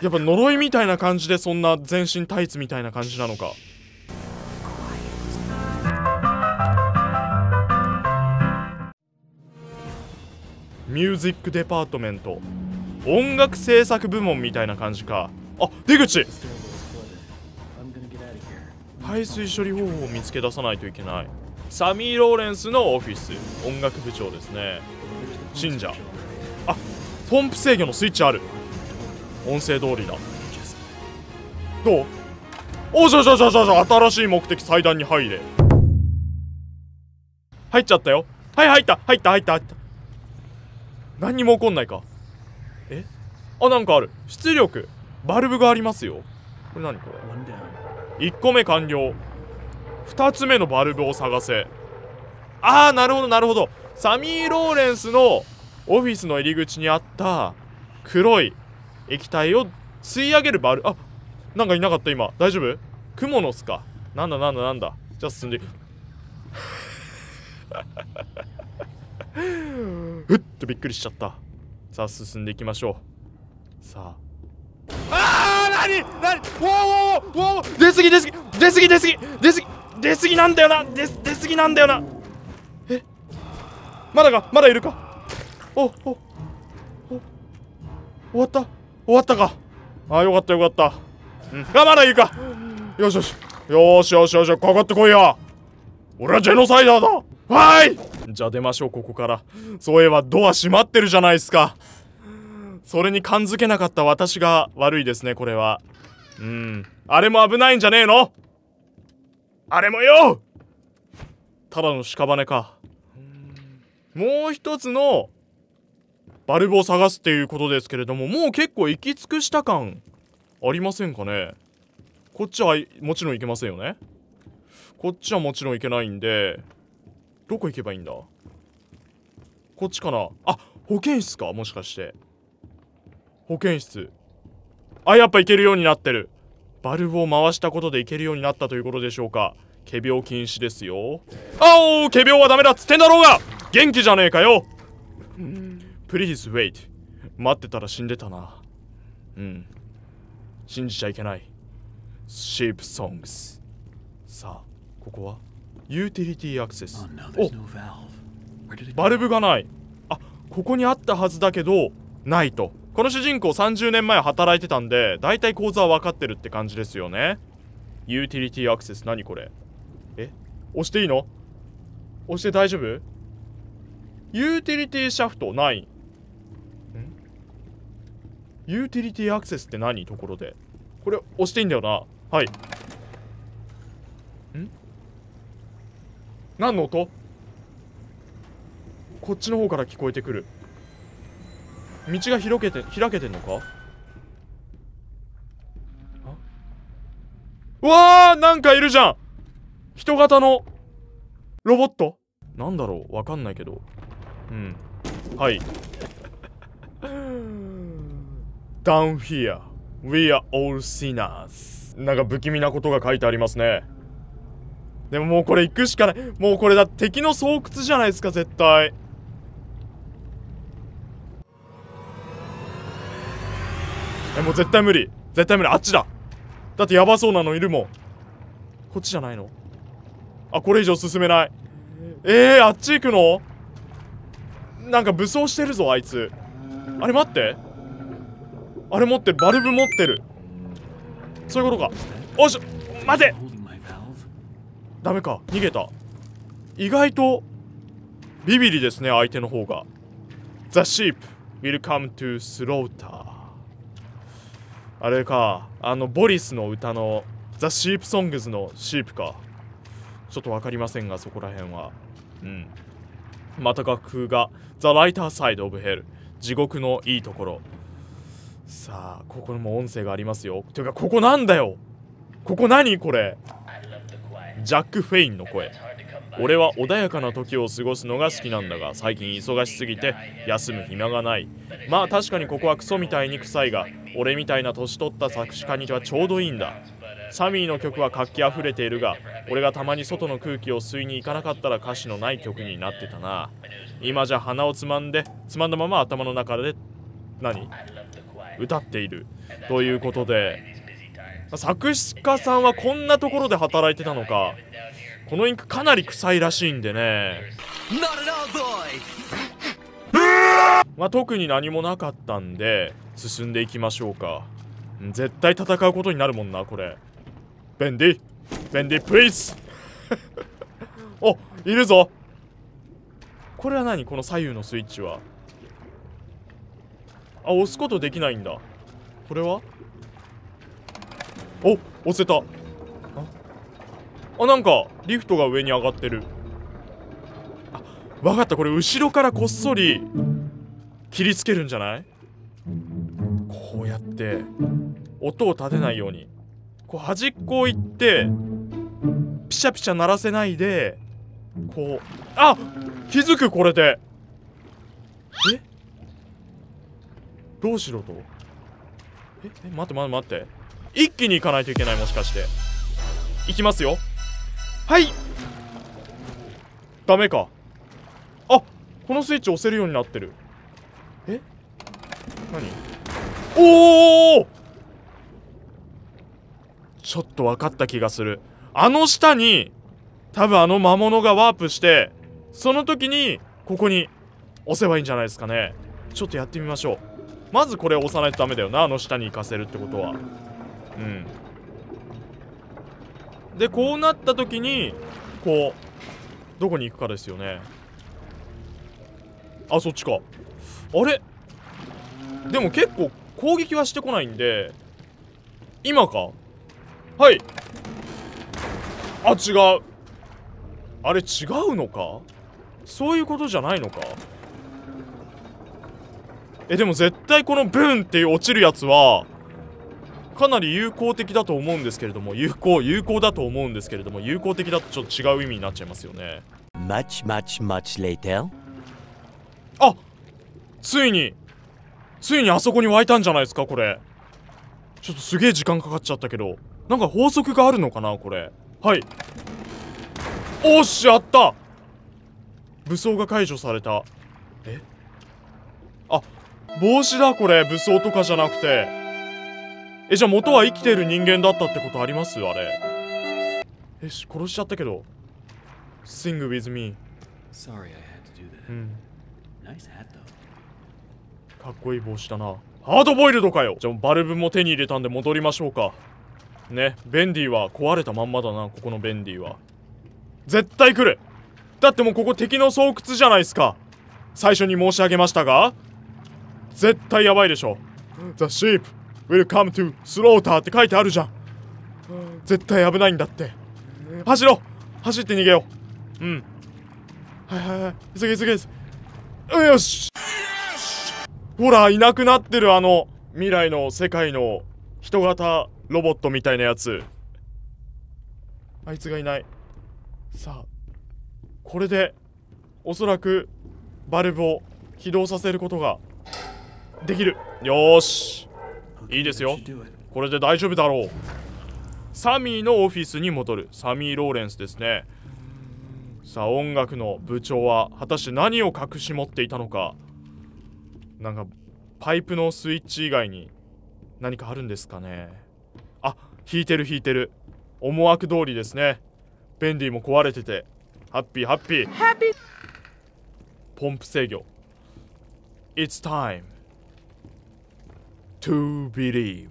やっぱ呪いみたいな感じでそんな全身タイツみたいな感じなのかミュージックデパートメント音楽制作部門みたいな感じかあ出口排水処理方法を見つけ出さないといけないサミー・ローレンスのオフィス音楽部長ですね信者あポンプ制御のスイッチある音声通りだどうおじゃじゃじゃじゃじゃ新しい目的祭壇に入れ入っちゃったよはい入った入った入った入った何にも起こんないかえあなんかある出力バルブがありますよこれ何これ1個目完了2つ目のバルブを探せああなるほどなるほどサミー・ローレンスのオフィスの入り口にあった黒い液体を吸い上げるバルあなんかいなかった今大丈夫クモの巣かなんだなんだなんだじゃあ進んでいくふ っとびっくりしちゃったさあ進んでいきましょうさあああなになにおおおおおお出過ぎ出過ぎ出過ぎ出過ぎ出過ぎ出過ぎなんだよな出出過ぎなんだよなえまだかまだいるかおおお終わった終わったかあよかったよかったうんあまだいいかよしよしよしよしよしかかってこいよ俺はジェノサイダーだはいじゃあ出ましょうここからそういえばドア閉まってるじゃないですかそれに感づけなかった私が悪いですねこれはうんあれも危ないんじゃねえのあれもよただの屍かもう一つのバルブを探すっていうことですけれども、もう結構行き尽くした感、ありませんかねこっちは、もちろん行けませんよねこっちはもちろん行けないんで、どこ行けばいいんだこっちかなあ、保健室かもしかして。保健室。あ、やっぱ行けるようになってる。バルブを回したことで行けるようになったということでしょうか。仮病禁止ですよ。あお仮病はダメだっつってんだろうが元気じゃねえかよ Please wait 待ってたら死んでたなうん信じちゃいけないシープソングスさあここはユーティリティアクセスおバルブがないあここにあったはずだけどないとこの主人公30年前働いてたんでだいたい構造は分かってるって感じですよねユーティリティアクセス何これえ押していいの押して大丈夫ユーティリティシャフトないユーティリティアクセスって何ところで。これ押していいんだよな。はい。ん何の音こっちの方から聞こえてくる。道が広げて、開けてんのかうわーなんかいるじゃん人型のロボットなんだろうわかんないけど。うん。はい。Down here, we are all sinners なんか不気味なことが書いてありますねでももうこれ行くしかないもうこれだ敵の巣窟じゃないですか絶対えもう絶対無理絶対無理あっちだだってやばそうなのいるもんこっちじゃないのあこれ以上進めないえー、あっち行くのなんか武装してるぞあいつあれ待ってあれ持ってるバルブ持ってるそういうことかおしゃ待てダメか逃げた意外とビビリですね相手の方が The sheep will come to slaughter あれかあのボリスの歌の The sheep songs のシープかちょっとわかりませんがそこら辺はうんまた楽譜が The Lighter Side of Hell 地獄のいいところさあここにも音声がありますよていうかここなんだよここ何これジャック・フェインの声俺は穏やかな時を過ごすのが好きなんだが最近忙しすぎて休む暇がないまあ確かにここはクソみたいに臭いが俺みたいな年取った作詞家にはちょうどいいんだサミーの曲は活気あふれているが俺がたまに外の空気を吸いに行かなかったら歌詞のない曲になってたな今じゃ鼻をつまんでつまんだまま頭の中で何歌っているということで作詞家さんはこんなところで働いてたのかこのインクかなり臭いらしいんでねまあ、特に何もなかったんで進んでいきましょうか絶対戦うことになるもんなこれベンディベンディプリーズ おいるぞこれは何この左右のスイッチはあ押すことできないんだこれはお押せたあなんかリフトが上に上がってるあ分かったこれ後ろからこっそり切りつけるんじゃないこうやって音を立てないようにこう端っこを行ってピシャピシャ鳴らせないでこうあ気づくこれでえどうしろとええ待って待って待って一気に行かないといけないもしかして行きますよはいダメかあこのスイッチ押せるようになってるえ何おおちょっと分かった気がするあの下に多分あの魔物がワープしてその時にここに押せばいいんじゃないですかねちょっとやってみましょうまずこれを押さないとダメだよなあの下に行かせるってことはうんでこうなった時にこうどこに行くかですよねあそっちかあれでも結構攻撃はしてこないんで今かはいあ違うあれ違うのかそういうことじゃないのかえでも絶対このブーンっていう落ちるやつはかなり有効的だと思うんですけれども有効有効だと思うんですけれども有効的だとちょっと違う意味になっちゃいますよね much, much, much later. あついについにあそこに湧いたんじゃないですかこれちょっとすげえ時間かかっちゃったけどなんか法則があるのかなこれはいおっしゃった武装が解除されたえ帽子だ、これ。武装とかじゃなくて。え、じゃあ元は生きてる人間だったってことありますあれ。え、し、殺しちゃったけど。Sing with me. Sorry, I had to do that. うん。Nice hat, though. かっこいい帽子だな。ハードボイルドかよじゃあバルブも手に入れたんで戻りましょうか。ね、ベンディは壊れたまんまだな、ここのベンディは。絶対来るだってもうここ敵の巣窟じゃないですか。最初に申し上げましたが絶対やばいでしょ The sheep will come to slaughter って書いてあるじゃん絶対危ないんだって走ろう走って逃げよううんはいはいはい急げ急げ急げよしほらいなくなってるあの未来の世界の人型ロボットみたいなやつあいつがいないさあこれでおそらくバルブを起動させることができるよしいいですよこれで大丈夫だろうサミーのオフィスに戻るサミー・ローレンスですねさあ音楽の部長は果たして何を隠し持っていたのかなんかパイプのスイッチ以外に何かあるんですかねあ弾いてる弾いてる思惑通りですねベンディも壊れててハッピーハッピーポンプ制御 It's time to believe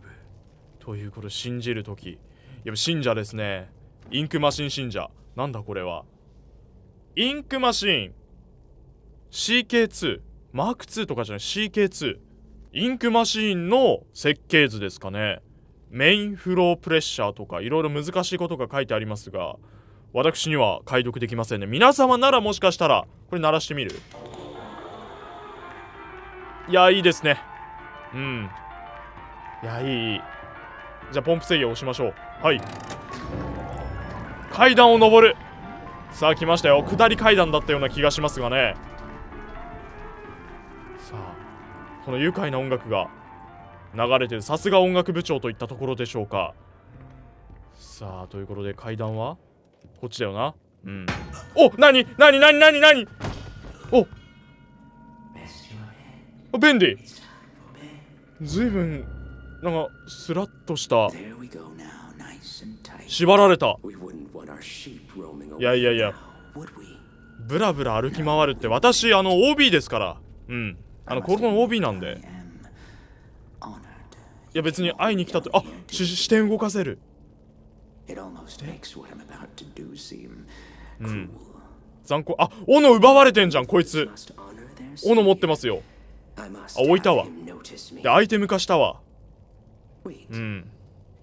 というこを信じるときやっぱ信者ですねインクマシン信者なんだこれはインクマシン CK2 マーク2とかじゃない CK2 インクマシーンの設計図ですかねメインフロープレッシャーとかいろいろ難しいことが書いてありますが私には解読できませんね皆様ならもしかしたらこれ鳴らしてみるいやいいですねうんいやいいいいじゃあポンプ制御を押しましょうはい階段を上るさあ来ましたよ下り階段だったような気がしますがねさあこの愉快な音楽が流れてるさすが音楽部長といったところでしょうかさあということで階段はこっちだよなうんお何何何何何お便利ずいぶんなんかスラッとした縛られたいやいやいやブラブラ歩き回るって私あの OB ですからうんあの高校の OB なんでいや別に会いに来たとあし視点動かせるうん残酷あ斧奪われてんじゃんこいつ斧持ってますよあ置いたわでアイテム化したわうん。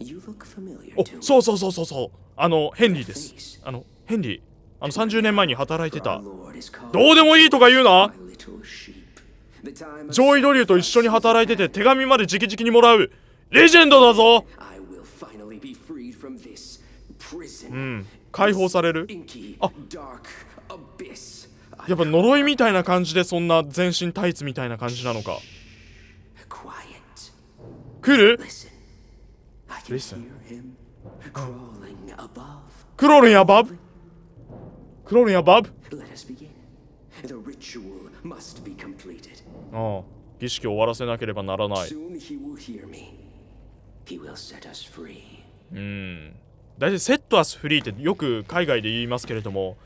おそうそうそうそうそう。あの、ヘンリーです。あの、ヘンリー。あの、30年前に働いてた。どうでもいいとか言うな上位ドリューと一緒に働いてて手紙まで直々にもらう。レジェンドだぞうん。解放される。あ やっぱ呪いみたいな感じでそんな全身タイツみたいな感じなのか。来るクロールやバブクロールやバブああ、儀式を終わらせなければならない。うん。大体、セットアスフリーってよく海外で言いますけれども、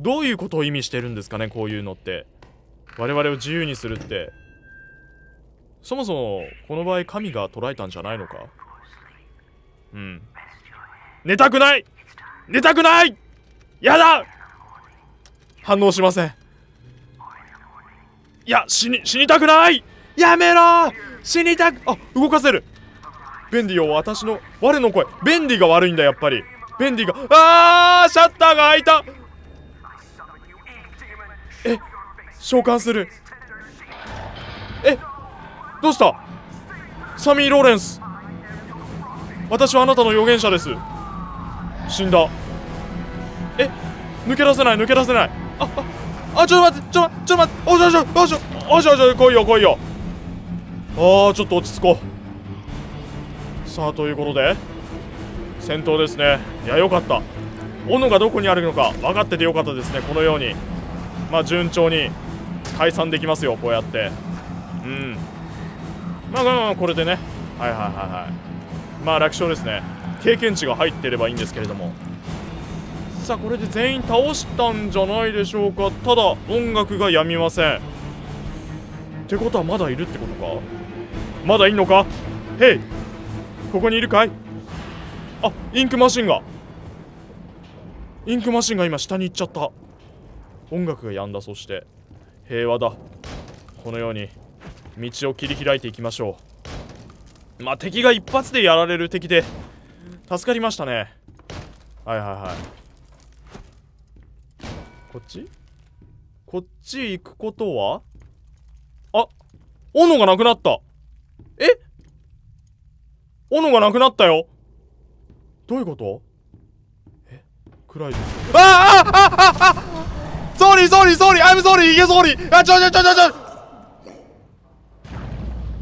どういうことを意味してるんですかね、こういうのって。我々を自由にするって。そもそも、この場合神が捉えたんじゃないのかうん。寝たくない寝たくないやだ反応しません。いや、死に、死にたくないやめろ死にたく、あ、動かせるベンディを私の、我の声。ベンディが悪いんだ、やっぱり。ベンディが、あーシャッターが開いたえ、召喚する。え、どうしたサミー・ローレンス私はあなたの預言者です死んだえ抜け出せない抜け出せないあああちょっと待ってちょっと待っておしおしおしおしおしおし来いよ来いよあーちょっと落ち着こうさあということで戦闘ですねいやよかった斧がどこにあるのか分かっててよかったですねこのようにまあ順調に解散できますよこうやってうんまあまあこれでねはいはいはいはいまあ楽勝ですね経験値が入ってればいいんですけれどもさあこれで全員倒したんじゃないでしょうかただ音楽がやみませんってことはまだいるってことかまだいんのかへいここにいるかいあインクマシンがインクマシンが今下に行っちゃった音楽がやんだそして平和だこのように道を切り開いていきましょうまあ敵が一発でやられる敵で助かりましたねはいはいはいこっちこっち行くことはあ斧がなくなったえ斧がなくなったよどういうことえ暗いですあああああああーああソーリアイムソーリーいけソーあちちょちょちょちょ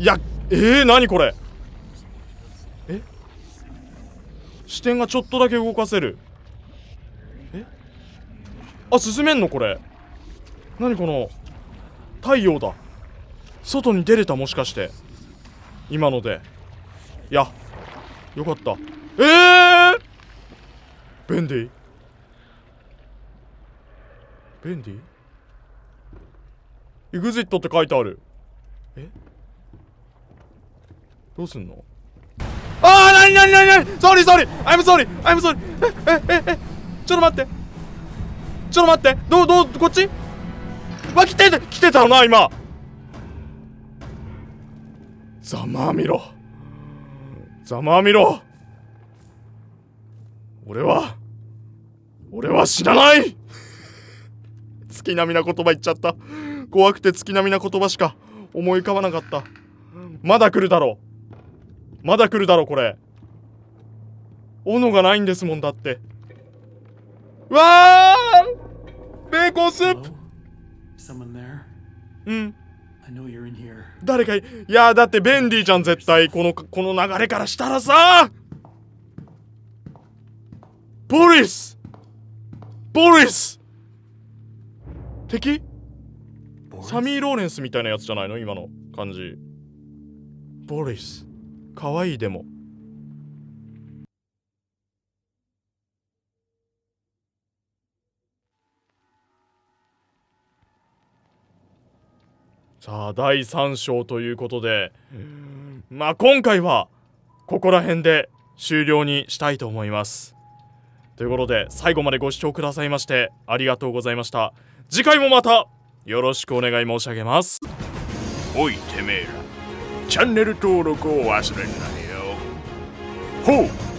いやえー、何これえ視点がちょっとだけ動かせるえあ進めんのこれ何この太陽だ外に出れたもしかして今のでいやよかったええー、ベンディベンディエグジットって書いてあるえどうすんのああなになになになに !Sorry sorry! I'm sorry! I'm s o r ええええちょっと待ってちょっと待ってどうどうこっちわ来てて来てたな今ざまあみろざまあみろ俺は俺は死なない月並みな言葉言っちゃった怖くて月並みな言葉しか思い浮かばなかったまだ来るだろうまだ来るだろこれ斧がないんですもんだってわーベーコンスープうん誰かいいやだってベンディちゃん絶対このこの流れからしたらさボリスボリス敵サミー・ローレンスみたいなやつじゃないの今の感じボリス可愛いでもさあ第3章ということでまあ今回はここら辺で終了にしたいと思いますということで最後までご視聴くださいましてありがとうございました次回もまたよろしくお願い申し上げますおいてめえらチャンネル登録を忘れないよほう